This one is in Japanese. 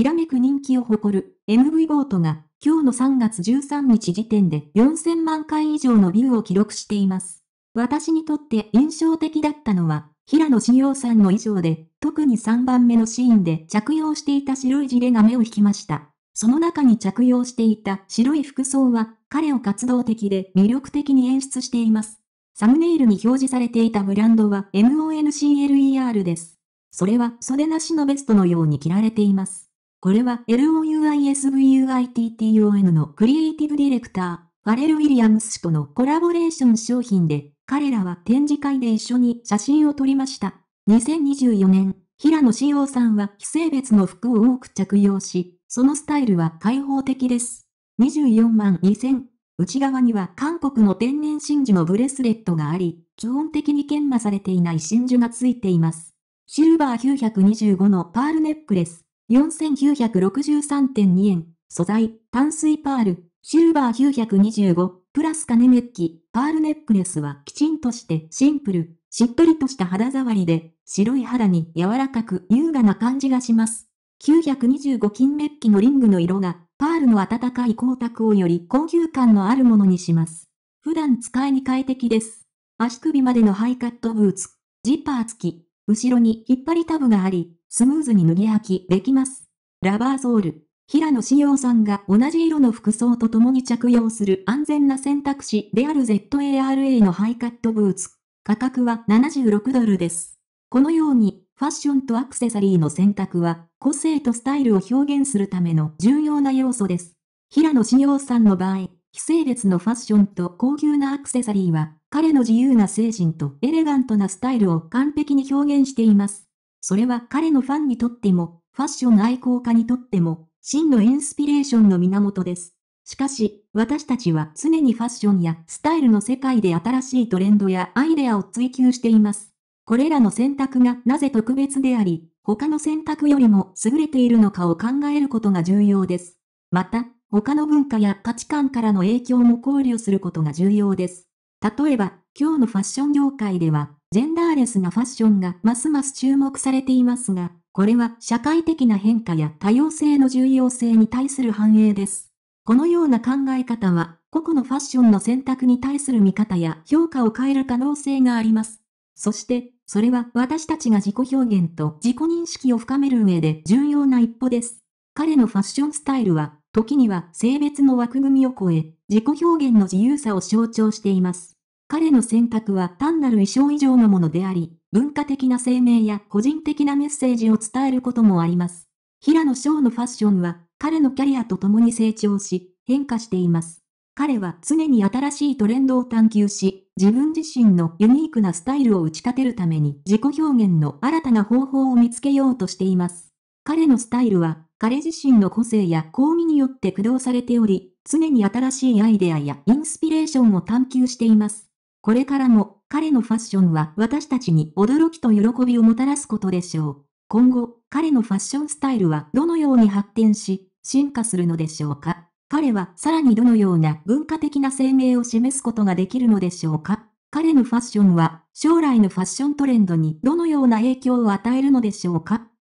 きらめく人気を誇る MV ボートが今日の3月13日時点で4000万回以上のビューを記録しています。私にとって印象的だったのは、平野紫耀さんの衣装で、特に3番目のシーンで着用していた白いジレが目を引きました。その中に着用していた白い服装は、彼を活動的で魅力的に演出しています。サムネイルに表示されていたブランドは MONCLER です。それは袖なしのベストのように着られています。これは LOUISVUITTON のクリエイティブディレクター、ファレル・ウィリアムス氏とのコラボレーション商品で、彼らは展示会で一緒に写真を撮りました。2024年、平野志陽さんは非性別の服を多く着用し、そのスタイルは開放的です。24万2000。内側には韓国の天然真珠のブレスレットがあり、基本的に研磨されていない真珠がついています。シルバー925のパールネックレス。4963.2円、素材、淡水パール、シルバー925、プラス金メッキ、パールネックレスはきちんとしてシンプル、しっとりとした肌触りで、白い肌に柔らかく優雅な感じがします。925金メッキのリングの色が、パールの温かい光沢をより高級感のあるものにします。普段使いに快適です。足首までのハイカットブーツ、ジッパー付き、後ろに引っ張りタブがあり、スムーズに脱ぎ履きできます。ラバーソール。平野紫耀さんが同じ色の服装と共に着用する安全な選択肢である ZARA のハイカットブーツ。価格は76ドルです。このように、ファッションとアクセサリーの選択は、個性とスタイルを表現するための重要な要素です。平野紫耀さんの場合、非性別のファッションと高級なアクセサリーは、彼の自由な精神とエレガントなスタイルを完璧に表現しています。それは彼のファンにとっても、ファッション愛好家にとっても、真のインスピレーションの源です。しかし、私たちは常にファッションやスタイルの世界で新しいトレンドやアイデアを追求しています。これらの選択がなぜ特別であり、他の選択よりも優れているのかを考えることが重要です。また、他の文化や価値観からの影響も考慮することが重要です。例えば、今日のファッション業界では、ジェンダーレスなファッションがますます注目されていますが、これは社会的な変化や多様性の重要性に対する反映です。このような考え方は、個々のファッションの選択に対する見方や評価を変える可能性があります。そして、それは私たちが自己表現と自己認識を深める上で重要な一歩です。彼のファッションスタイルは、時には性別の枠組みを超え、自己表現の自由さを象徴しています。彼の選択は単なる衣装以上のものであり、文化的な声明や個人的なメッセージを伝えることもあります。平野翔のファッションは、彼のキャリアと共に成長し、変化しています。彼は常に新しいトレンドを探求し、自分自身のユニークなスタイルを打ち立てるために自己表現の新たな方法を見つけようとしています。彼のスタイルは、彼自身の個性や講義によって駆動されており、常に新しいアイデアやインスピレーションを探求しています。これからも彼のファッションは私たちに驚きと喜びをもたらすことでしょう。今後、彼のファッションスタイルはどのように発展し、進化するのでしょうか彼はさらにどのような文化的な生命を示すことができるのでしょうか彼のファッションは将来のファッショントレンドにどのような影響を与えるのでしょうか